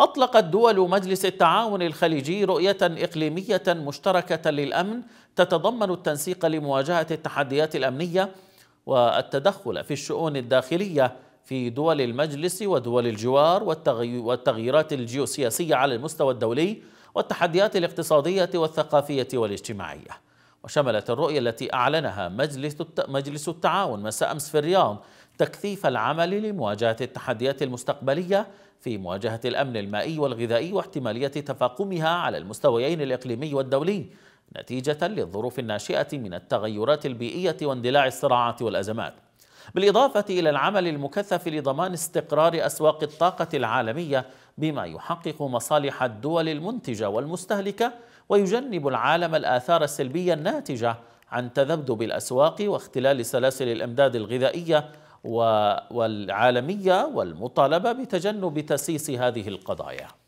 أطلقت دول مجلس التعاون الخليجي رؤية إقليمية مشتركة للأمن تتضمن التنسيق لمواجهة التحديات الأمنية والتدخل في الشؤون الداخلية في دول المجلس ودول الجوار والتغييرات الجيوسياسية على المستوى الدولي والتحديات الاقتصادية والثقافية والاجتماعية وشملت الرؤية التي أعلنها مجلس التعاون مساء أمس في الرياض تكثيف العمل لمواجهة التحديات المستقبلية في مواجهة الأمن المائي والغذائي واحتمالية تفاقمها على المستويين الإقليمي والدولي نتيجة للظروف الناشئة من التغيرات البيئية واندلاع الصراعات والأزمات بالإضافة إلى العمل المكثف لضمان استقرار أسواق الطاقة العالمية بما يحقق مصالح الدول المنتجة والمستهلكة ويجنب العالم الآثار السلبية الناتجة عن تذبذب الأسواق واختلال سلاسل الإمداد الغذائية والعالمية والمطالبة بتجنب تسييس هذه القضايا